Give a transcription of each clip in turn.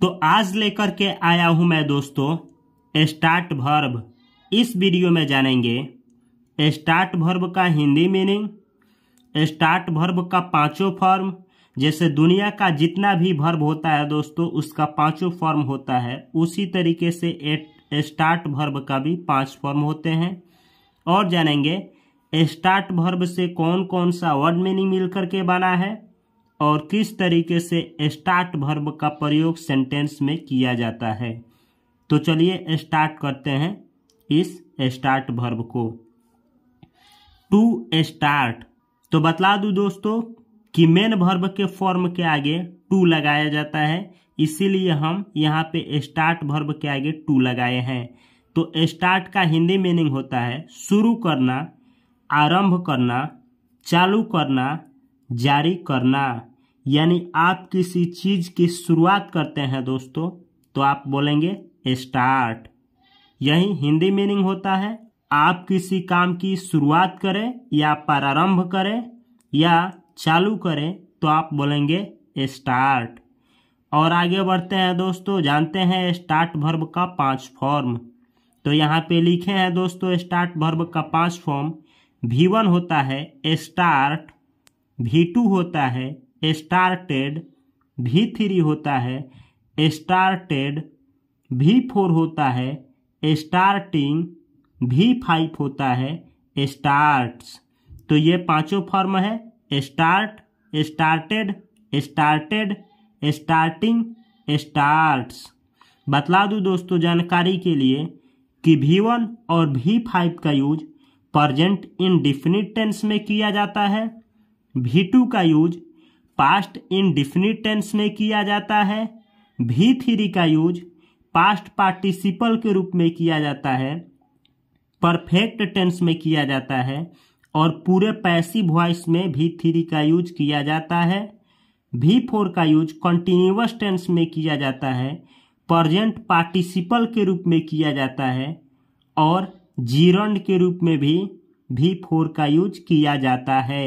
तो आज लेकर के आया हूं मैं दोस्तों स्टार्ट भर्ब इस वीडियो में जानेंगे स्टार्ट भर्ब का हिंदी मीनिंग स्टार्ट भर्ब का पांचों फॉर्म जैसे दुनिया का जितना भी भर्ब होता है दोस्तों उसका पांचों फॉर्म होता है उसी तरीके से स्टार्ट भर्ब का भी पांच फॉर्म होते हैं और जानेंगे स्टार्ट भर्ब से कौन कौन सा वर्ड मीनिंग मिलकर के बना है और किस तरीके से स्टार्ट भर्ब का प्रयोग सेंटेंस में किया जाता है तो चलिए स्टार्ट करते हैं इस स्टार्ट भर्ब को टू स्टार्ट तो बतला दूं दोस्तों कि मेन भर्ब के फॉर्म के आगे टू लगाया जाता है इसीलिए हम यहाँ पे स्टार्ट भर्ब के आगे टू लगाए हैं तो स्टार्ट का हिंदी मीनिंग होता है शुरू करना आरंभ करना चालू करना जारी करना यानी आप किसी चीज की शुरुआत करते हैं दोस्तों तो आप बोलेंगे स्टार्ट यही हिंदी मीनिंग होता है आप किसी काम की शुरुआत करें या प्रारंभ करें या चालू करें तो आप बोलेंगे स्टार्ट और आगे बढ़ते हैं दोस्तों जानते हैं स्टार्ट भर्ब का पांच फॉर्म तो यहाँ पे लिखे हैं दोस्तों स्टार्ट भर्ब का पांच फॉर्म भी वन होता है स्टार्ट भी टू होता है स्टार्टेड भी थ्री होता है स्टार्टेड भी फोर होता है स्टार्टिंग भी फाइव होता है स्टार्ट्स तो ये पांचों फॉर्म है start started started starting starts बतला दूं दोस्तों जानकारी के लिए कि भी वन और भी फाइव का use present indefinite tense में किया जाता है भी टू का यूज पास्ट इनडिफिनिट टेंस में किया जाता है भी थ्री का यूज पास्ट पार्टिसिपल के रूप में किया जाता है परफेक्ट टेंस में किया जाता है और पूरे पैसिव वॉइस में भी थ्री का यूज किया जाता है भी फोर का यूज कंटिन्यूस टेंस में किया जाता है प्रजेंट पार्टिसिपल के रूप में किया जाता है और जीरंड के रूप में भी भी फोर का यूज किया जाता है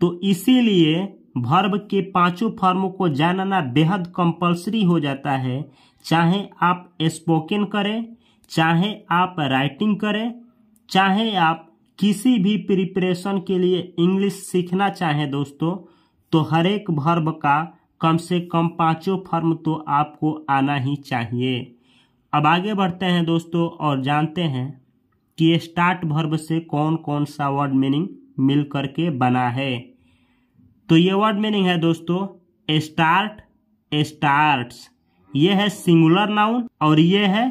तो इसीलिए भर्ब के पांचों फॉर्मों को जानना बेहद कंपलसरी हो जाता है चाहे आप स्पोकन करें चाहे आप राइटिंग करें चाहे आप किसी भी प्रिपरेशन के लिए इंग्लिश सीखना चाहें दोस्तों तो हर एक भर्ब का कम से कम पांचों फॉर्म तो आपको आना ही चाहिए अब आगे बढ़ते हैं दोस्तों और जानते हैं कि स्टार्ट भर्ब से कौन कौन सा वर्ड मीनिंग मिल करके बना है तो ये वर्ड मीनिंग है दोस्तों स्टार्ट स्टार्ट्स ये है सिंगुलर नाउन और ये है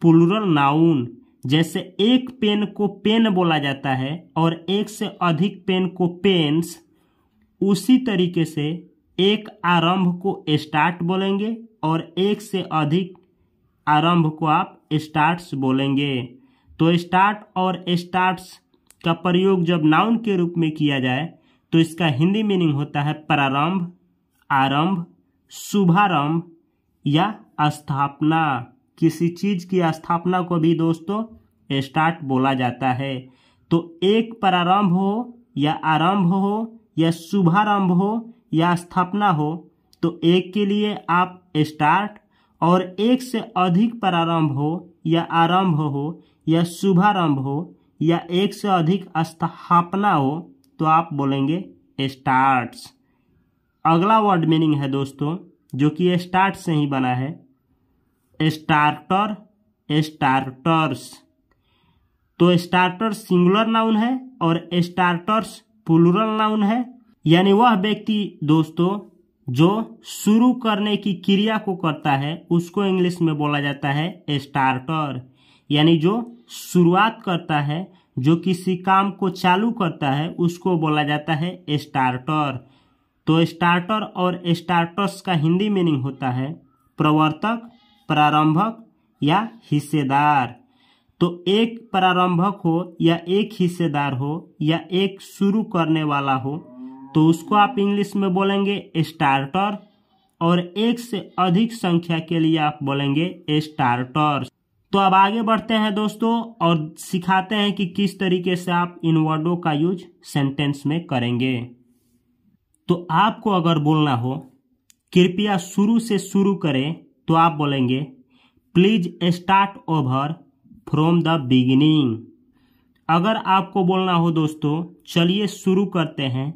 प्लूरल नाउन जैसे एक पेन को पेन बोला जाता है और एक से अधिक पेन को पेन्स उसी तरीके से एक आरंभ को स्टार्ट बोलेंगे और एक से अधिक आरंभ को आप स्टार्ट्स बोलेंगे तो स्टार्ट और स्टार्ट्स का प्रयोग जब नाउन के रूप में किया जाए तो इसका हिंदी मीनिंग होता है प्रारंभ आरंभ शुभारंभ या स्थापना किसी चीज की स्थापना को भी दोस्तों स्टार्ट बोला जाता है तो एक प्रारंभ हो या आरंभ हो या शुभारंभ हो या स्थापना हो तो एक के लिए आप स्टार्ट और एक से अधिक प्रारंभ हो या आरंभ हो या शुभारंभ हो या एक से अधिक स्थापना हो तो आप बोलेंगे स्टार्ट्स अगला वर्ड मीनिंग है दोस्तों जो कि स्टार्ट से ही बना है स्टार्टर स्टार्टर्स तो स्टार्टर सिंगुलर नाउन है और स्टार्टर्स प्लूरल नाउन है यानी वह व्यक्ति दोस्तों जो शुरू करने की क्रिया को करता है उसको इंग्लिश में बोला जाता है स्टार्टर यानी जो शुरुआत करता है जो किसी काम को चालू करता है उसको बोला जाता है स्टार्टर तो स्टार्टर और स्टार्टर्स का हिंदी मीनिंग होता है प्रवर्तक प्रारंभक या हिस्सेदार तो एक प्रारंभक हो या एक हिस्सेदार हो या एक शुरू करने वाला हो तो उसको आप इंग्लिश में बोलेंगे स्टार्टर और एक से अधिक संख्या के लिए आप बोलेंगे स्टार्टर्स तो अब आगे बढ़ते हैं दोस्तों और सिखाते हैं कि किस तरीके से आप इन वर्डों का यूज सेंटेंस में करेंगे तो आपको अगर बोलना हो कृपया शुरू से शुरू करें तो आप बोलेंगे please start over from the beginning अगर आपको बोलना हो दोस्तों चलिए शुरू करते हैं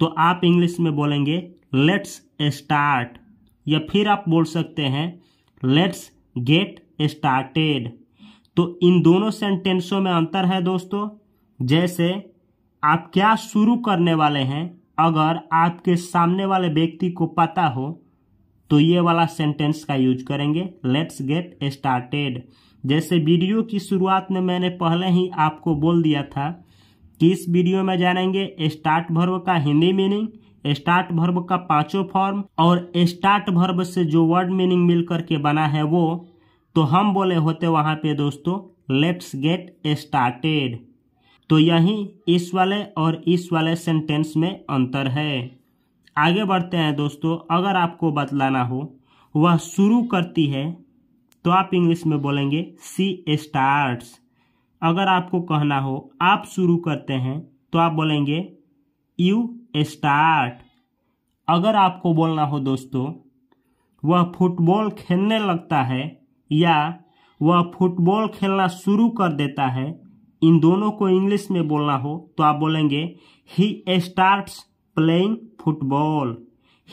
तो आप इंग्लिश में बोलेंगे लेट्स स्टार्ट या फिर आप बोल सकते हैं लेट्स गेट स्टार्टेड तो इन दोनों सेंटेंसों में अंतर है दोस्तों जैसे आप क्या शुरू करने वाले हैं अगर आपके सामने वाले व्यक्ति को पता हो तो ये वाला सेंटेंस का यूज करेंगे लेट्स गेट स्टार्टेड जैसे वीडियो की शुरुआत में मैंने पहले ही आपको बोल दिया था कि इस वीडियो में जानेंगे स्टार्ट भर्व का हिंदी मीनिंग स्टार्ट भर्व का पांचों फॉर्म और स्टार्ट भर्व से जो वर्ड मीनिंग मिलकर के बना है वो तो हम बोले होते वहाँ पे दोस्तों लेट्स गेट स्टार्टेड तो यही इस वाले और इस वाले सेंटेंस में अंतर है आगे बढ़ते हैं दोस्तों अगर आपको बतलाना हो वह शुरू करती है तो आप इंग्लिश में बोलेंगे सी स्टार्ट्स अगर आपको कहना हो आप शुरू करते हैं तो आप बोलेंगे यू स्टार्ट अगर आपको बोलना हो दोस्तों वह फुटबॉल खेलने लगता है या वह फुटबॉल खेलना शुरू कर देता है इन दोनों को इंग्लिश में बोलना हो तो आप बोलेंगे he start playing football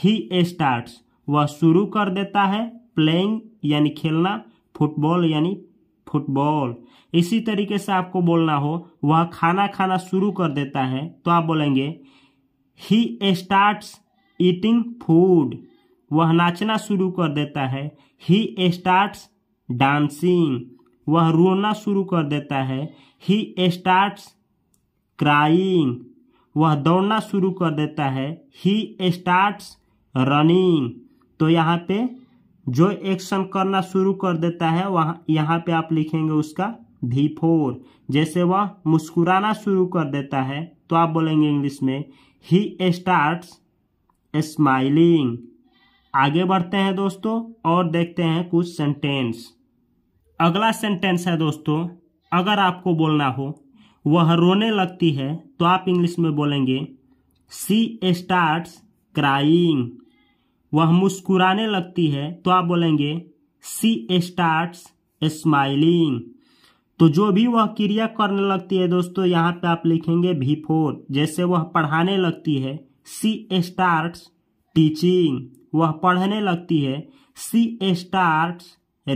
he start वह शुरू कर देता है प्लेइंग यानी खेलना फुटबॉल यानी फुटबॉल इसी तरीके से आपको बोलना हो वह खाना खाना शुरू कर देता है तो आप बोलेंगे ही स्टार्ट ईटिंग फूड वह नाचना शुरू कर देता है ही स्टार्ट्स डांसिंग वह रोना शुरू कर देता है ही स्टार्ट्स क्राइंग वह दौड़ना शुरू कर देता है ही स्टार्ट्स रनिंग तो यहाँ पे जो एक्शन करना शुरू कर देता है वहाँ यहाँ पे आप लिखेंगे उसका भी फोर जैसे वह मुस्कुराना शुरू कर देता है तो आप बोलेंगे इंग्लिश में ही स्टार्ट्स स्माइलिंग आगे बढ़ते हैं दोस्तों और देखते हैं कुछ सेंटेंस अगला सेंटेंस है दोस्तों अगर आपको बोलना हो वह रोने लगती है तो आप इंग्लिश में बोलेंगे सी स्टार्ट क्राइंग वह मुस्कुराने लगती है तो आप बोलेंगे सी स्टार्ट स्माइलिंग तो जो भी वह क्रिया करने लगती है दोस्तों यहाँ पे आप लिखेंगे भी फोर जैसे वह पढ़ाने लगती है सी स्टार्ट टीचिंग वह पढ़ने लगती है सी स्टार्ट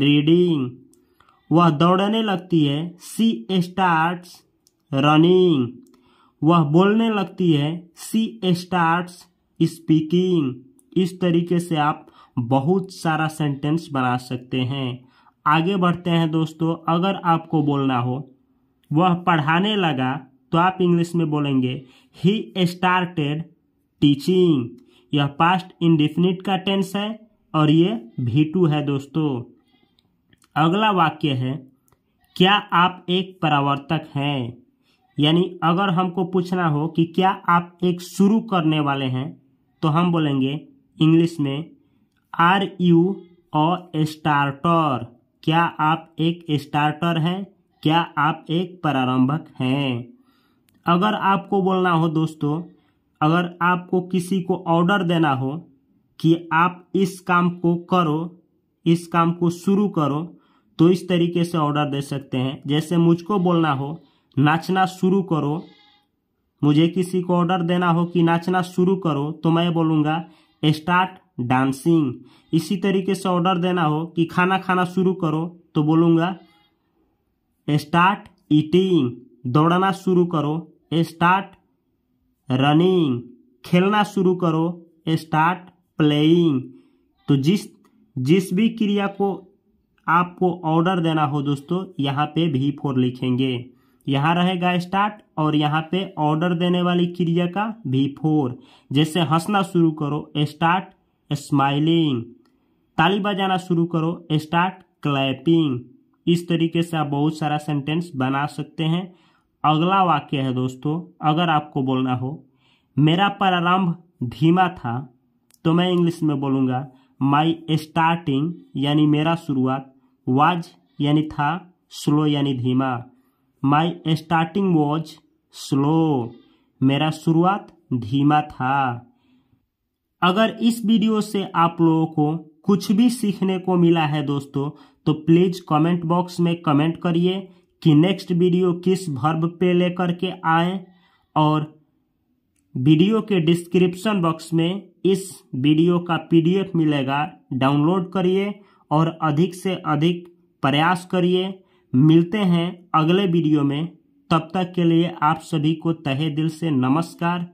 रीडिंग वह दौड़ने लगती है सी स्टार्ट्स रनिंग वह बोलने लगती है सी स्टार्ट्स स्पीकिंग इस तरीके से आप बहुत सारा सेंटेंस बना सकते हैं आगे बढ़ते हैं दोस्तों अगर आपको बोलना हो वह पढ़ाने लगा तो आप इंग्लिश में बोलेंगे ही स्टार्टेड टीचिंग यह पास्ट इंडिफिनिट का टेंस है और ये भी टू है दोस्तों अगला वाक्य है क्या आप एक परावर्तक हैं यानी अगर हमको पूछना हो कि क्या आप एक शुरू करने वाले हैं तो हम बोलेंगे इंग्लिश में आर यू अ स्टार्टर क्या आप एक स्टार्टर हैं क्या आप एक प्रारंभक हैं अगर आपको बोलना हो दोस्तों अगर आपको किसी को ऑर्डर देना हो कि आप इस काम को करो इस काम को शुरू करो तो इस तरीके से ऑर्डर दे सकते हैं जैसे मुझको बोलना हो नाचना शुरू करो मुझे किसी को ऑर्डर देना हो कि नाचना शुरू करो तो मैं बोलूँगा स्टार्ट डांसिंग इसी तरीके से ऑर्डर देना हो कि खाना खाना शुरू करो तो बोलूँगा स्टार्ट ईटिंग दौड़ना शुरू करो स्टार्ट रनिंग खेलना शुरू करो स्टार्ट प्लेइंग तो जिस जिस भी क्रिया को आपको ऑर्डर देना हो दोस्तों यहाँ पे भी फोर लिखेंगे यहाँ रहेगा स्टार्ट और यहाँ पे ऑर्डर देने वाली क्रिया का भी फोर जैसे हंसना शुरू करो स्टार्ट स्माइलिंग ताली बजाना शुरू करो स्टार्ट क्लैपिंग इस तरीके से आप बहुत सारा सेंटेंस बना सकते हैं अगला वाक्य है दोस्तों अगर आपको बोलना हो मेरा प्रारंभ धीमा था तो मैं इंग्लिश में बोलूँगा माई स्टार्टिंग यानी मेरा शुरुआत वाज यानी था स्लो यानी धीमा माई स्टार्टिंग वॉज स्लो मेरा शुरुआत धीमा था अगर इस वीडियो से आप लोगों को कुछ भी सीखने को मिला है दोस्तों तो प्लीज़ कमेंट बॉक्स में कमेंट करिए कि नेक्स्ट वीडियो किस भर्ब पे लेकर के आए और वीडियो के डिस्क्रिप्शन बॉक्स में इस वीडियो का पीडीएफ मिलेगा डाउनलोड करिए और अधिक से अधिक प्रयास करिए मिलते हैं अगले वीडियो में तब तक के लिए आप सभी को तहे दिल से नमस्कार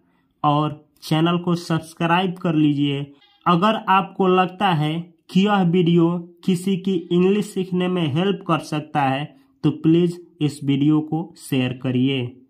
और चैनल को सब्सक्राइब कर लीजिए अगर आपको लगता है कि यह वीडियो किसी की इंग्लिश सीखने में हेल्प कर सकता है तो प्लीज़ इस वीडियो को शेयर करिए